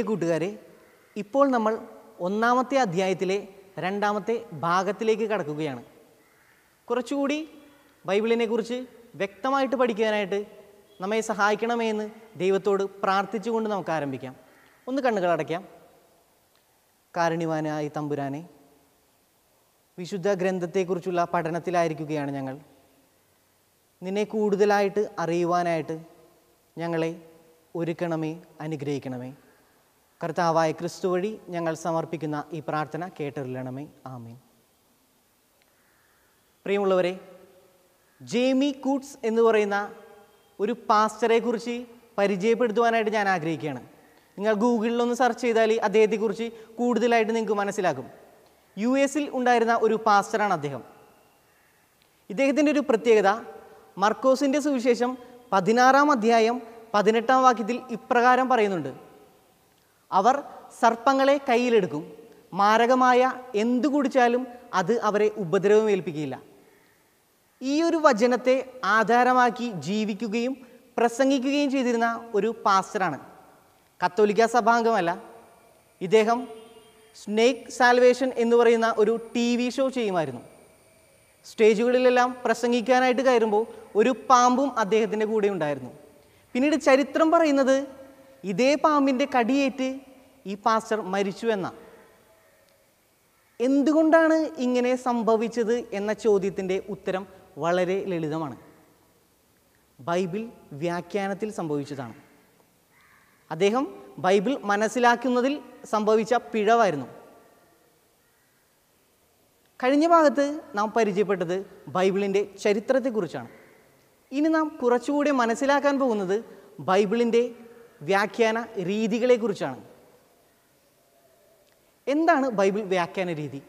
പ്രിയ കൂട്ടുകാരെ ഇപ്പോൾ നമ്മൾ ഒന്നാമത്തെ അധ്യായത്തിലെ രണ്ടാമത്തെ ഭാഗത്തിലേക്ക് കടക്കുകയാണ് കുറച്ചുകൂടി ബൈബിളിനെ കുറിച്ച് വ്യക്തമായിട്ട് പഠിക്കാനായിട്ട് നമ്മെ സഹായിക്കണമേ എന്ന് ദൈവത്തോട് പ്രാർത്ഥിച്ചുകൊണ്ട് നമുക്ക് ആരംഭിക്കാം ഒന്ന് കണ്ണുകൾ അടയ്ക്കാം കാരുണ്യവാനായി തമ്പുരാനെ വിശുദ്ധ ഗ്രന്ഥത്തെക്കുറിച്ചുള്ള പഠനത്തിലായിരിക്കുകയാണ് ഞങ്ങൾ നിന്നെ കൂടുതലായിട്ട് അറിയുവാനായിട്ട് ഞങ്ങളെ ഒരുക്കണമേ അനുഗ്രഹിക്കണമേ കർത്താവായ ക്രിസ്തു വഴി ഞങ്ങൾ സമർപ്പിക്കുന്ന ഈ പ്രാർത്ഥന കേട്ടറിയണമേ ആമീൻ പ്രിയമുള്ളവരെ ജേമി കൂട്ട്സ് എന്ന് പറയുന്ന ഒരു പാസ്റ്ററെക്കുറിച്ച് പരിചയപ്പെടുത്തുവാനായിട്ട് ഞാൻ ആഗ്രഹിക്കുകയാണ് നിങ്ങൾ ഗൂഗിളിലൊന്ന് സെർച്ച് ചെയ്താൽ അദ്ദേഹത്തെക്കുറിച്ച് കൂടുതലായിട്ട് നിങ്ങൾക്ക് മനസ്സിലാകും യു എസിൽ ഉണ്ടായിരുന്ന ഒരു പാസ്റ്ററാണ് അദ്ദേഹം ഇദ്ദേഹത്തിൻ്റെ ഒരു പ്രത്യേകത മർക്കോസിൻ്റെ സുവിശേഷം പതിനാറാം അധ്യായം പതിനെട്ടാം വാക്യത്തിൽ ഇപ്രകാരം പറയുന്നുണ്ട് അവർ സർപ്പങ്ങളെ കയ്യിലെടുക്കും മാരകമായ എന്തു കുടിച്ചാലും അത് അവരെ ഉപദ്രവമേൽപ്പിക്കില്ല ഈ ഒരു വചനത്തെ ആധാരമാക്കി ജീവിക്കുകയും പ്രസംഗിക്കുകയും ചെയ്തിരുന്ന ഒരു പാസ്റ്ററാണ് കത്തോലിക്ക സഭാംഗമല്ല ഇദ്ദേഹം സ്നേക് സാൽവേഷൻ എന്ന് പറയുന്ന ഒരു ടി വി ഷോ ചെയ്യുമായിരുന്നു സ്റ്റേജുകളിലെല്ലാം പ്രസംഗിക്കാനായിട്ട് കയറുമ്പോൾ ഒരു പാമ്പും അദ്ദേഹത്തിൻ്റെ കൂടെ ഉണ്ടായിരുന്നു പിന്നീട് ചരിത്രം പറയുന്നത് ഇതേ പാമ്പിൻ്റെ കടിയേറ്റ് ഈ പാസ്റ്റർ മരിച്ചു എന്ന എന്തുകൊണ്ടാണ് ഇങ്ങനെ സംഭവിച്ചത് എന്ന ചോദ്യത്തിൻ്റെ ഉത്തരം വളരെ ലളിതമാണ് ബൈബിൾ വ്യാഖ്യാനത്തിൽ സംഭവിച്ചതാണ് അദ്ദേഹം ബൈബിൾ മനസ്സിലാക്കുന്നതിൽ സംഭവിച്ച പിഴവായിരുന്നു കഴിഞ്ഞ ഭാഗത്ത് നാം പരിചയപ്പെട്ടത് ബൈബിളിൻ്റെ ചരിത്രത്തെക്കുറിച്ചാണ് ഇനി നാം കുറച്ചുകൂടി മനസ്സിലാക്കാൻ പോകുന്നത് ബൈബിളിൻ്റെ വ്യാഖ്യാന രീതികളെക്കുറിച്ചാണ് എന്താണ് ബൈബിൾ വ്യാഖ്യാന രീതി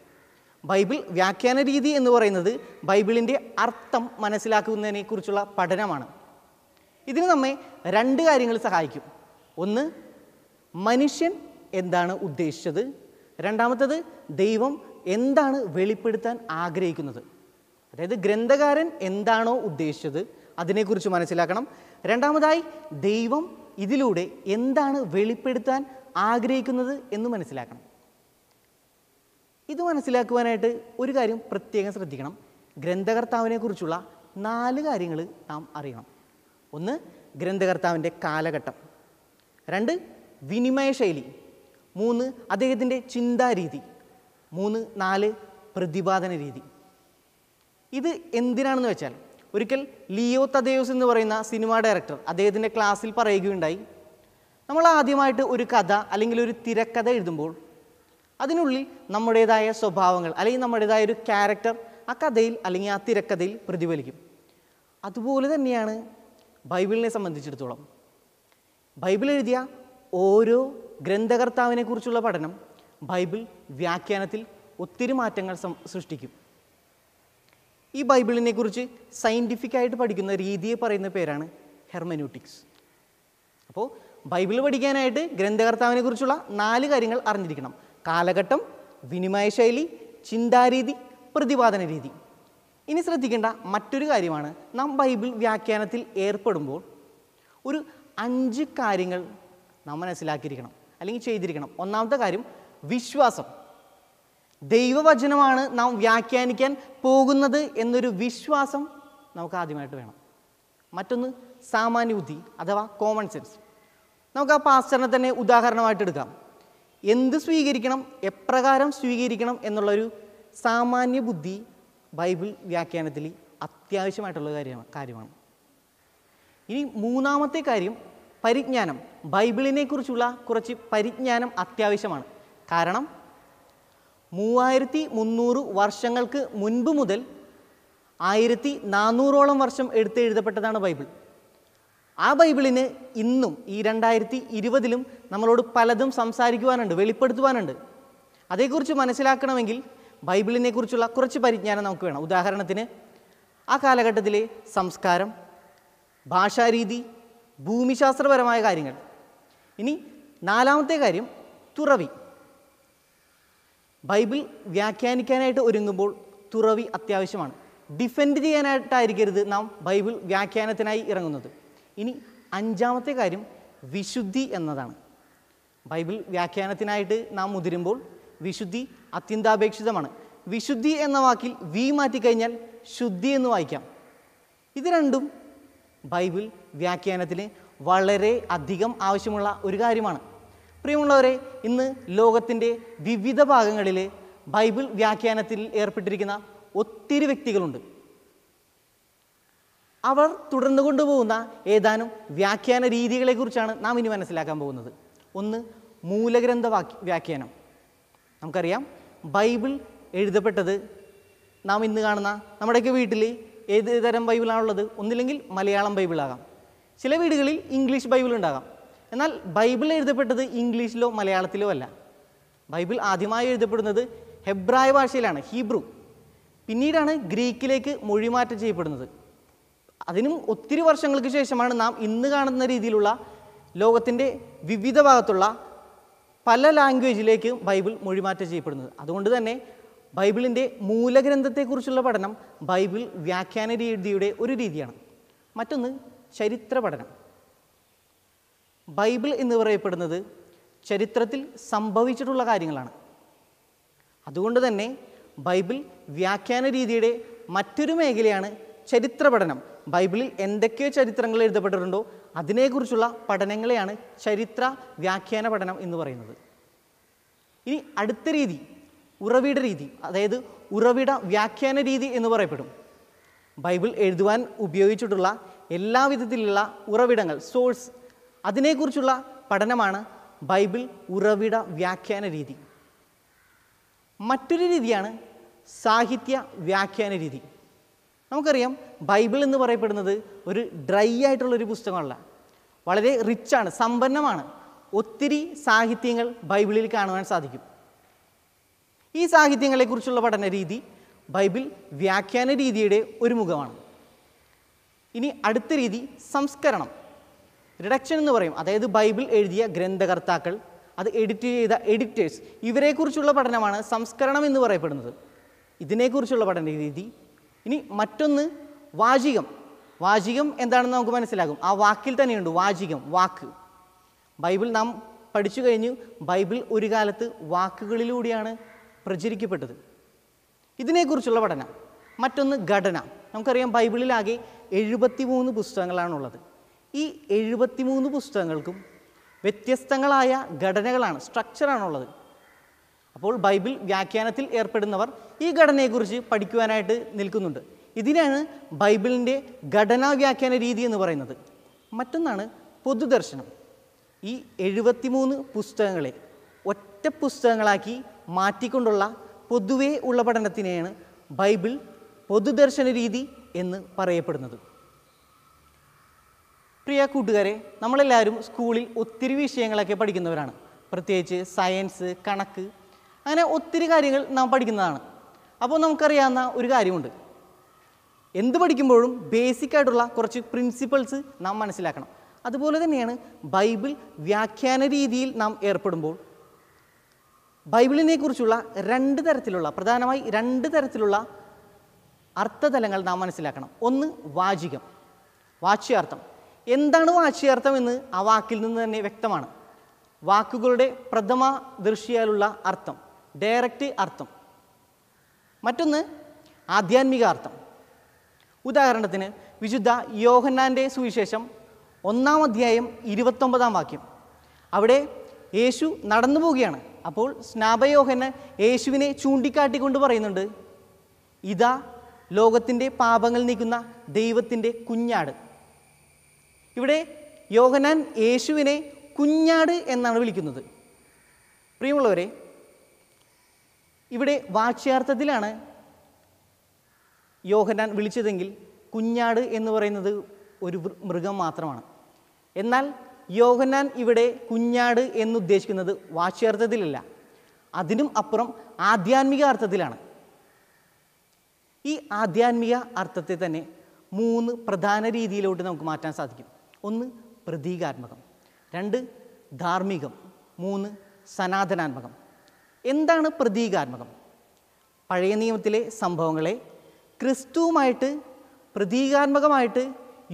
ബൈബിൾ വ്യാഖ്യാന രീതി എന്ന് പറയുന്നത് ബൈബിളിൻ്റെ അർത്ഥം കുറിച്ചുള്ള പഠനമാണ് ഇതിന് നമ്മെ രണ്ട് കാര്യങ്ങൾ സഹായിക്കും ഒന്ന് മനുഷ്യൻ എന്താണ് ഉദ്ദേശിച്ചത് രണ്ടാമത്തത് ദൈവം എന്താണ് വെളിപ്പെടുത്താൻ ആഗ്രഹിക്കുന്നത് അതായത് ഗ്രന്ഥകാരൻ എന്താണോ ഉദ്ദേശിച്ചത് അതിനെക്കുറിച്ച് മനസ്സിലാക്കണം രണ്ടാമതായി ദൈവം ഇതിലൂടെ എന്താണ് വെളിപ്പെടുത്താൻ ആഗ്രഹിക്കുന്നത് എന്ന് മനസ്സിലാക്കണം ഇത് മനസ്സിലാക്കുവാനായിട്ട് ഒരു കാര്യം പ്രത്യേകം ശ്രദ്ധിക്കണം ഗ്രന്ഥകർത്താവിനെക്കുറിച്ചുള്ള നാല് കാര്യങ്ങൾ നാം അറിയണം ഒന്ന് ഗ്രന്ഥകർത്താവിൻ്റെ കാലഘട്ടം രണ്ട് വിനിമയ ശൈലി മൂന്ന് അദ്ദേഹത്തിൻ്റെ ചിന്താരീതി മൂന്ന് നാല് പ്രതിപാദന രീതി ഇത് എന്തിനാണെന്ന് വെച്ചാൽ ഒരിക്കൽ ലിയോ തദേവ്സ് എന്ന് പറയുന്ന സിനിമ ഡയറക്ടർ അദ്ദേഹത്തിൻ്റെ ക്ലാസ്സിൽ പറയുകയുണ്ടായി നമ്മൾ ആദ്യമായിട്ട് ഒരു കഥ അല്ലെങ്കിൽ ഒരു തിരക്കഥ എഴുതുമ്പോൾ അതിനുള്ളിൽ നമ്മുടേതായ സ്വഭാവങ്ങൾ അല്ലെങ്കിൽ നമ്മുടേതായ ഒരു ക്യാരക്ടർ ആ കഥയിൽ അല്ലെങ്കിൽ ആ തിരക്കഥയിൽ പ്രതിഫലിക്കും അതുപോലെ തന്നെയാണ് ബൈബിളിനെ സംബന്ധിച്ചിടത്തോളം ബൈബിൾ എഴുതിയ ഓരോ ഗ്രന്ഥകർത്താവിനെക്കുറിച്ചുള്ള പഠനം ബൈബിൾ വ്യാഖ്യാനത്തിൽ ഒത്തിരി മാറ്റങ്ങൾ സൃഷ്ടിക്കും ഈ ബൈബിളിനെ കുറിച്ച് സയൻറ്റിഫിക്കായിട്ട് പഠിക്കുന്ന രീതിയെ പറയുന്ന പേരാണ് ഹെർമനൂട്ടിക്സ് അപ്പോൾ ബൈബിൾ പഠിക്കാനായിട്ട് ഗ്രന്ഥകർത്താവിനെ കുറിച്ചുള്ള നാല് കാര്യങ്ങൾ അറിഞ്ഞിരിക്കണം കാലഘട്ടം വിനിമയ ശൈലി ചിന്താരീതി പ്രതിപാദന രീതി ഇനി ശ്രദ്ധിക്കേണ്ട മറ്റൊരു കാര്യമാണ് നാം ബൈബിൾ വ്യാഖ്യാനത്തിൽ ഏർപ്പെടുമ്പോൾ ഒരു അഞ്ച് കാര്യങ്ങൾ നാം മനസ്സിലാക്കിയിരിക്കണം അല്ലെങ്കിൽ ചെയ്തിരിക്കണം ഒന്നാമത്തെ കാര്യം വിശ്വാസം ദൈവവചനമാണ് നാം വ്യാഖ്യാനിക്കാൻ പോകുന്നത് എന്നൊരു വിശ്വാസം നമുക്ക് ആദ്യമായിട്ട് വേണം മറ്റൊന്ന് ബുദ്ധി അഥവാ കോമൺ സെൻസ് നമുക്ക് ആ പാസ്റ്ററിനെ തന്നെ ഉദാഹരണമായിട്ട് എടുക്കാം എന്ത് സ്വീകരിക്കണം എപ്രകാരം സ്വീകരിക്കണം എന്നുള്ളൊരു സാമാന്യ ബുദ്ധി ബൈബിൾ വ്യാഖ്യാനത്തിൽ അത്യാവശ്യമായിട്ടുള്ള കാര്യമാണ് കാര്യമാണ് ഇനി മൂന്നാമത്തെ കാര്യം പരിജ്ഞാനം ബൈബിളിനെക്കുറിച്ചുള്ള കുറച്ച് പരിജ്ഞാനം അത്യാവശ്യമാണ് കാരണം മൂവായിരത്തി മുന്നൂറ് വർഷങ്ങൾക്ക് മുൻപ് മുതൽ ആയിരത്തി നാനൂറോളം വർഷം എടുത്ത് എഴുതപ്പെട്ടതാണ് ബൈബിൾ ആ ബൈബിളിന് ഇന്നും ഈ രണ്ടായിരത്തി ഇരുപതിലും നമ്മളോട് പലതും സംസാരിക്കുവാനുണ്ട് വെളിപ്പെടുത്തുവാനുണ്ട് അതേക്കുറിച്ച് മനസ്സിലാക്കണമെങ്കിൽ ബൈബിളിനെക്കുറിച്ചുള്ള കുറച്ച് പരിജ്ഞാനം നമുക്ക് വേണം ഉദാഹരണത്തിന് ആ കാലഘട്ടത്തിലെ സംസ്കാരം ഭാഷാരീതി ഭൂമിശാസ്ത്രപരമായ കാര്യങ്ങൾ ഇനി നാലാമത്തെ കാര്യം തുറവി ബൈബിൾ വ്യാഖ്യാനിക്കാനായിട്ട് ഒരുങ്ങുമ്പോൾ തുറവി അത്യാവശ്യമാണ് ഡിഫെൻഡ് ചെയ്യാനായിട്ടായിരിക്കരുത് നാം ബൈബിൾ വ്യാഖ്യാനത്തിനായി ഇറങ്ങുന്നത് ഇനി അഞ്ചാമത്തെ കാര്യം വിശുദ്ധി എന്നതാണ് ബൈബിൾ വ്യാഖ്യാനത്തിനായിട്ട് നാം മുതിരുമ്പോൾ വിശുദ്ധി അത്യന്താപേക്ഷിതമാണ് വിശുദ്ധി എന്ന വാക്കിൽ വി മാറ്റിക്കഴിഞ്ഞാൽ ശുദ്ധി എന്ന് വായിക്കാം ഇത് രണ്ടും ബൈബിൾ വ്യാഖ്യാനത്തിന് വളരെ അധികം ആവശ്യമുള്ള ഒരു കാര്യമാണ് പ്രിയമുള്ളവരെ ഇന്ന് ലോകത്തിൻ്റെ വിവിധ ഭാഗങ്ങളിൽ ബൈബിൾ വ്യാഖ്യാനത്തിൽ ഏർപ്പെട്ടിരിക്കുന്ന ഒത്തിരി വ്യക്തികളുണ്ട് അവർ തുടർന്നു കൊണ്ടുപോകുന്ന ഏതാനും വ്യാഖ്യാന രീതികളെക്കുറിച്ചാണ് നാം ഇനി മനസ്സിലാക്കാൻ പോകുന്നത് ഒന്ന് മൂലഗ്രന്ഥ വ്യാഖ്യാനം നമുക്കറിയാം ബൈബിൾ എഴുതപ്പെട്ടത് നാം ഇന്ന് കാണുന്ന നമ്മുടെയൊക്കെ വീട്ടിൽ ഏത് തരം ബൈബിളാണുള്ളത് ഒന്നില്ലെങ്കിൽ മലയാളം ബൈബിളാകാം ചില വീടുകളിൽ ഇംഗ്ലീഷ് ബൈബിൾ ഉണ്ടാകാം എന്നാൽ ബൈബിൾ എഴുതപ്പെട്ടത് ഇംഗ്ലീഷിലോ മലയാളത്തിലോ അല്ല ബൈബിൾ ആദ്യമായി എഴുതപ്പെടുന്നത് ഹെബ്രായ ഭാഷയിലാണ് ഹീബ്രു പിന്നീടാണ് ഗ്രീക്കിലേക്ക് മൊഴിമാറ്റം ചെയ്യപ്പെടുന്നത് അതിനും ഒത്തിരി വർഷങ്ങൾക്ക് ശേഷമാണ് നാം ഇന്ന് കാണുന്ന രീതിയിലുള്ള ലോകത്തിൻ്റെ വിവിധ ഭാഗത്തുള്ള പല ലാംഗ്വേജിലേക്ക് ബൈബിൾ മൊഴിമാറ്റം ചെയ്യപ്പെടുന്നത് അതുകൊണ്ട് തന്നെ ബൈബിളിൻ്റെ മൂലഗ്രന്ഥത്തെക്കുറിച്ചുള്ള പഠനം ബൈബിൾ വ്യാഖ്യാന രീതിയുടെ ഒരു രീതിയാണ് മറ്റൊന്ന് ചരിത്ര പഠനം ബൈബിൾ എന്ന് പറയപ്പെടുന്നത് ചരിത്രത്തിൽ സംഭവിച്ചിട്ടുള്ള കാര്യങ്ങളാണ് അതുകൊണ്ട് തന്നെ ബൈബിൾ വ്യാഖ്യാന രീതിയുടെ മറ്റൊരു മേഖലയാണ് ചരിത്ര പഠനം ബൈബിളിൽ എന്തൊക്കെയോ ചരിത്രങ്ങൾ എഴുതപ്പെട്ടിട്ടുണ്ടോ അതിനെക്കുറിച്ചുള്ള പഠനങ്ങളെയാണ് ചരിത്ര വ്യാഖ്യാന പഠനം എന്ന് പറയുന്നത് ഇനി അടുത്ത രീതി ഉറവിട രീതി അതായത് ഉറവിട വ്യാഖ്യാന രീതി എന്ന് പറയപ്പെടും ബൈബിൾ എഴുതുവാൻ ഉപയോഗിച്ചിട്ടുള്ള എല്ലാവിധത്തിലുള്ള ഉറവിടങ്ങൾ സോഴ്സ് അതിനെക്കുറിച്ചുള്ള പഠനമാണ് ബൈബിൾ ഉറവിട വ്യാഖ്യാന രീതി മറ്റൊരു രീതിയാണ് സാഹിത്യ വ്യാഖ്യാന രീതി നമുക്കറിയാം ബൈബിൾ എന്ന് പറയപ്പെടുന്നത് ഒരു ഡ്രൈ ആയിട്ടുള്ളൊരു പുസ്തകമല്ല വളരെ റിച്ചാണ് സമ്പന്നമാണ് ഒത്തിരി സാഹിത്യങ്ങൾ ബൈബിളിൽ കാണുവാൻ സാധിക്കും ഈ സാഹിത്യങ്ങളെക്കുറിച്ചുള്ള പഠന രീതി ബൈബിൾ വ്യാഖ്യാന രീതിയുടെ ഒരു മുഖമാണ് ഇനി അടുത്ത രീതി സംസ്കരണം റിഡക്ഷൻ എന്ന് പറയും അതായത് ബൈബിൾ എഴുതിയ ഗ്രന്ഥകർത്താക്കൾ അത് എഡിറ്റ് ചെയ്ത എഡിറ്റേഴ്സ് ഇവരെക്കുറിച്ചുള്ള പഠനമാണ് സംസ്കരണം എന്ന് പറയപ്പെടുന്നത് ഇതിനെക്കുറിച്ചുള്ള പഠന രീതി ഇനി മറ്റൊന്ന് വാചികം വാചികം എന്താണെന്ന് നമുക്ക് മനസ്സിലാകും ആ വാക്കിൽ തന്നെയുണ്ട് വാചികം വാക്ക് ബൈബിൾ നാം പഠിച്ചു കഴിഞ്ഞു ബൈബിൾ ഒരു കാലത്ത് വാക്കുകളിലൂടെയാണ് പ്രചരിക്കപ്പെട്ടത് ഇതിനെക്കുറിച്ചുള്ള പഠനം മറ്റൊന്ന് ഘടന നമുക്കറിയാം ബൈബിളിലാകെ എഴുപത്തി മൂന്ന് പുസ്തകങ്ങളാണുള്ളത് ഈ എഴുപത്തിമൂന്ന് പുസ്തകങ്ങൾക്കും വ്യത്യസ്തങ്ങളായ ഘടനകളാണ് സ്ട്രക്ചറാണുള്ളത് അപ്പോൾ ബൈബിൾ വ്യാഖ്യാനത്തിൽ ഏർപ്പെടുന്നവർ ഈ ഘടനയെക്കുറിച്ച് പഠിക്കുവാനായിട്ട് നിൽക്കുന്നുണ്ട് ഇതിനാണ് ബൈബിളിൻ്റെ ഘടനാ വ്യാഖ്യാന രീതി എന്ന് പറയുന്നത് മറ്റൊന്നാണ് പൊതുദർശനം ഈ എഴുപത്തിമൂന്ന് പുസ്തകങ്ങളെ ഒറ്റ പുസ്തകങ്ങളാക്കി മാറ്റിക്കൊണ്ടുള്ള പൊതുവേ ഉള്ള പഠനത്തിനെയാണ് ബൈബിൾ പൊതുദർശന രീതി എന്ന് പറയപ്പെടുന്നത് പ്രിയ കൂട്ടുകാരെ നമ്മളെല്ലാവരും സ്കൂളിൽ ഒത്തിരി വിഷയങ്ങളൊക്കെ പഠിക്കുന്നവരാണ് പ്രത്യേകിച്ച് സയൻസ് കണക്ക് അങ്ങനെ ഒത്തിരി കാര്യങ്ങൾ നാം പഠിക്കുന്നതാണ് അപ്പോൾ നമുക്കറിയാവുന്ന ഒരു കാര്യമുണ്ട് എന്ത് പഠിക്കുമ്പോഴും ബേസിക് ആയിട്ടുള്ള കുറച്ച് പ്രിൻസിപ്പിൾസ് നാം മനസ്സിലാക്കണം അതുപോലെ തന്നെയാണ് ബൈബിൾ വ്യാഖ്യാന രീതിയിൽ നാം ഏർപ്പെടുമ്പോൾ ബൈബിളിനെ കുറിച്ചുള്ള രണ്ട് തരത്തിലുള്ള പ്രധാനമായി രണ്ട് തരത്തിലുള്ള അർത്ഥതലങ്ങൾ നാം മനസ്സിലാക്കണം ഒന്ന് വാചികം വാച്യാർത്ഥം എന്താണ് വാച്യാർത്ഥം എന്ന് ആ വാക്കിൽ നിന്ന് തന്നെ വ്യക്തമാണ് വാക്കുകളുടെ പ്രഥമ ദൃഷ്ടിയാലുള്ള അർത്ഥം ഡയറക്റ്റ് അർത്ഥം മറ്റൊന്ന് ആധ്യാത്മിക അർത്ഥം ഉദാഹരണത്തിന് വിശുദ്ധ യോഹന്നാൻ്റെ സുവിശേഷം ഒന്നാം അധ്യായം ഇരുപത്തൊമ്പതാം വാക്യം അവിടെ യേശു നടന്നു പോവുകയാണ് അപ്പോൾ സ്നാപയോഹന് യേശുവിനെ ചൂണ്ടിക്കാട്ടിക്കൊണ്ട് പറയുന്നുണ്ട് ഇതാ ലോകത്തിൻ്റെ പാപങ്ങൾ നീക്കുന്ന ദൈവത്തിൻ്റെ കുഞ്ഞാട് ഇവിടെ യോഹനാൻ യേശുവിനെ കുഞ്ഞാട് എന്നാണ് വിളിക്കുന്നത് പ്രിയമുള്ളവരെ ഇവിടെ വാച്യാർത്ഥത്തിലാണ് യോഹനാൻ വിളിച്ചതെങ്കിൽ കുഞ്ഞാട് എന്ന് പറയുന്നത് ഒരു മൃഗം മാത്രമാണ് എന്നാൽ യോഹനാൻ ഇവിടെ കുഞ്ഞാട് എന്നുദ്ദേശിക്കുന്നത് വാച്യാർത്ഥത്തിലല്ല അതിനും അപ്പുറം ആധ്യാത്മിക അർത്ഥത്തിലാണ് ഈ ആധ്യാത്മിക അർത്ഥത്തെ തന്നെ മൂന്ന് പ്രധാന രീതിയിലോട്ട് നമുക്ക് മാറ്റാൻ സാധിക്കും ഒന്ന് പ്രതീകാത്മകം രണ്ട് ധാർമ്മികം മൂന്ന് സനാതനാത്മകം എന്താണ് പ്രതീകാത്മകം പഴയ നിയമത്തിലെ സംഭവങ്ങളെ ക്രിസ്തുവുമായിട്ട് പ്രതീകാത്മകമായിട്ട്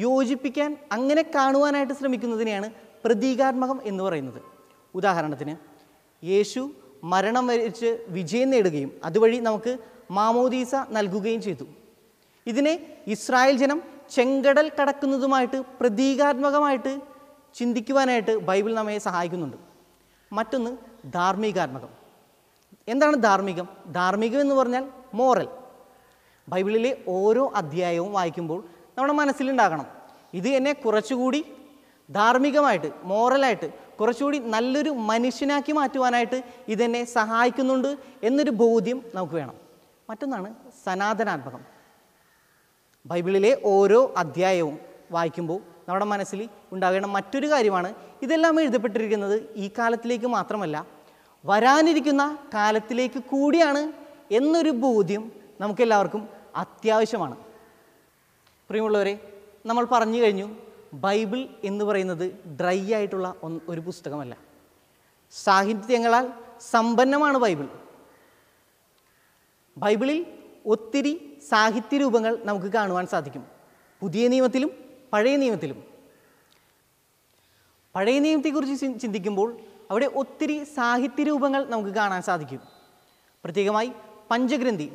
യോജിപ്പിക്കാൻ അങ്ങനെ കാണുവാനായിട്ട് ശ്രമിക്കുന്നതിനെയാണ് പ്രതീകാത്മകം എന്ന് പറയുന്നത് ഉദാഹരണത്തിന് യേശു മരണം വരിച്ച് വിജയം നേടുകയും അതുവഴി നമുക്ക് മാമോദീസ നൽകുകയും ചെയ്തു ഇതിനെ ഇസ്രായേൽ ജനം ചെങ്കടൽ കടക്കുന്നതുമായിട്ട് പ്രതീകാത്മകമായിട്ട് ചിന്തിക്കുവാനായിട്ട് ബൈബിൾ നമ്മെ സഹായിക്കുന്നുണ്ട് മറ്റൊന്ന് ധാർമ്മികാത്മകം എന്താണ് ധാർമ്മികം ധാർമ്മികം എന്ന് പറഞ്ഞാൽ മോറൽ ബൈബിളിലെ ഓരോ അധ്യായവും വായിക്കുമ്പോൾ നമ്മുടെ മനസ്സിലുണ്ടാകണം ഇത് എന്നെ കുറച്ചുകൂടി ധാർമ്മികമായിട്ട് മോറലായിട്ട് കുറച്ചുകൂടി നല്ലൊരു മനുഷ്യനാക്കി മാറ്റുവാനായിട്ട് ഇതെന്നെ സഹായിക്കുന്നുണ്ട് എന്നൊരു ബോധ്യം നമുക്ക് വേണം മറ്റൊന്നാണ് സനാതനാത്മകം ബൈബിളിലെ ഓരോ അധ്യായവും വായിക്കുമ്പോൾ നമ്മുടെ മനസ്സിൽ ഉണ്ടാകേണ്ട മറ്റൊരു കാര്യമാണ് ഇതെല്ലാം എഴുതപ്പെട്ടിരിക്കുന്നത് ഈ കാലത്തിലേക്ക് മാത്രമല്ല വരാനിരിക്കുന്ന കാലത്തിലേക്ക് കൂടിയാണ് എന്നൊരു ബോധ്യം നമുക്കെല്ലാവർക്കും അത്യാവശ്യമാണ് പ്രിയമുള്ളവരെ നമ്മൾ പറഞ്ഞു കഴിഞ്ഞു ബൈബിൾ എന്ന് പറയുന്നത് ഡ്രൈ ആയിട്ടുള്ള ഒരു പുസ്തകമല്ല സാഹിത്യങ്ങളാൽ സമ്പന്നമാണ് ബൈബിൾ ബൈബിളിൽ ഒത്തിരി സാഹിത്യ രൂപങ്ങൾ നമുക്ക് കാണുവാൻ സാധിക്കും പുതിയ നിയമത്തിലും പഴയ നിയമത്തിലും പഴയ നിയമത്തെക്കുറിച്ച് ചിന്തിക്കുമ്പോൾ അവിടെ ഒത്തിരി സാഹിത്യ രൂപങ്ങൾ നമുക്ക് കാണാൻ സാധിക്കും പ്രത്യേകമായി പഞ്ചഗ്രന്ഥി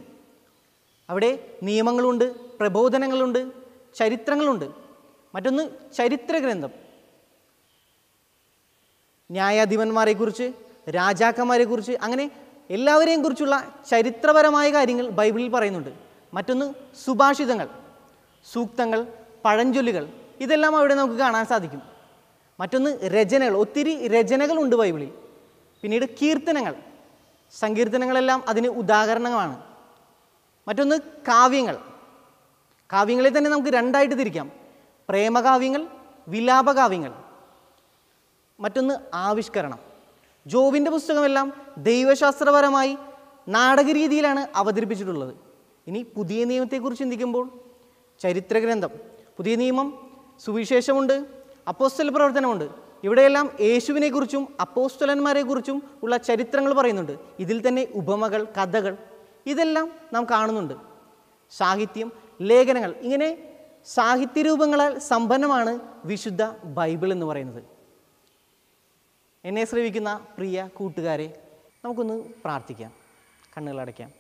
അവിടെ നിയമങ്ങളുണ്ട് പ്രബോധനങ്ങളുണ്ട് ചരിത്രങ്ങളുണ്ട് മറ്റൊന്ന് ചരിത്രഗ്രന്ഥം ന്യായാധിപന്മാരെക്കുറിച്ച് രാജാക്കന്മാരെക്കുറിച്ച് അങ്ങനെ എല്ലാവരെയും കുറിച്ചുള്ള ചരിത്രപരമായ കാര്യങ്ങൾ ബൈബിളിൽ പറയുന്നുണ്ട് മറ്റൊന്ന് സുഭാഷിതങ്ങൾ സൂക്തങ്ങൾ പഴഞ്ചൊല്ലുകൾ ഇതെല്ലാം അവിടെ നമുക്ക് കാണാൻ സാധിക്കും മറ്റൊന്ന് രചനകൾ ഒത്തിരി രചനകളുണ്ട് ബൈബിളിൽ പിന്നീട് കീർത്തനങ്ങൾ സങ്കീർത്തനങ്ങളെല്ലാം അതിന് ഉദാഹരണങ്ങളാണ് മറ്റൊന്ന് കാവ്യങ്ങൾ കാവ്യങ്ങളെ തന്നെ നമുക്ക് രണ്ടായിട്ട് തിരിക്കാം പ്രേമകാവ്യങ്ങൾ വിലാപകാവ്യങ്ങൾ മറ്റൊന്ന് ആവിഷ്കരണം ജോബിൻ്റെ പുസ്തകമെല്ലാം ദൈവശാസ്ത്രപരമായി നാടകരീതിയിലാണ് അവതരിപ്പിച്ചിട്ടുള്ളത് ഇനി പുതിയ നിയമത്തെക്കുറിച്ച് ചിന്തിക്കുമ്പോൾ ചരിത്രഗ്രന്ഥം പുതിയ നിയമം സുവിശേഷമുണ്ട് അപ്പോസ്റ്റൽ പ്രവർത്തനമുണ്ട് ഇവിടെയെല്ലാം യേശുവിനെക്കുറിച്ചും അപ്പോസ്റ്റലന്മാരെക്കുറിച്ചും ഉള്ള ചരിത്രങ്ങൾ പറയുന്നുണ്ട് ഇതിൽ തന്നെ ഉപമകൾ കഥകൾ ഇതെല്ലാം നാം കാണുന്നുണ്ട് സാഹിത്യം ലേഖനങ്ങൾ ഇങ്ങനെ സാഹിത്യരൂപങ്ങളാൽ സമ്പന്നമാണ് വിശുദ്ധ ബൈബിൾ എന്ന് പറയുന്നത് എന്നെ ശ്രവിക്കുന്ന പ്രിയ കൂട്ടുകാരെ നമുക്കൊന്ന് പ്രാർത്ഥിക്കാം കണ്ണുകളടയ്ക്കാം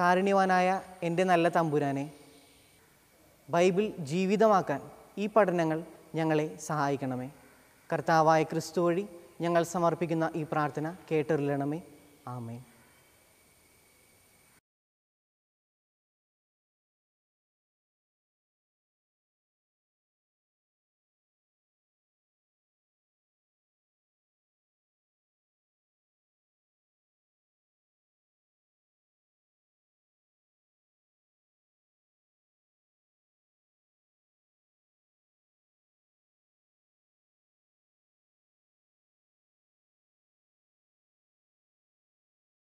കാരുണ്യവാനായ എൻ്റെ നല്ല തമ്പുരാനെ ബൈബിൾ ജീവിതമാക്കാൻ ഈ പഠനങ്ങൾ ഞങ്ങളെ സഹായിക്കണമേ കർത്താവായ ക്രിസ്തു വഴി ഞങ്ങൾ സമർപ്പിക്കുന്ന ഈ പ്രാർത്ഥന കേട്ടറിയണമേ ആമേ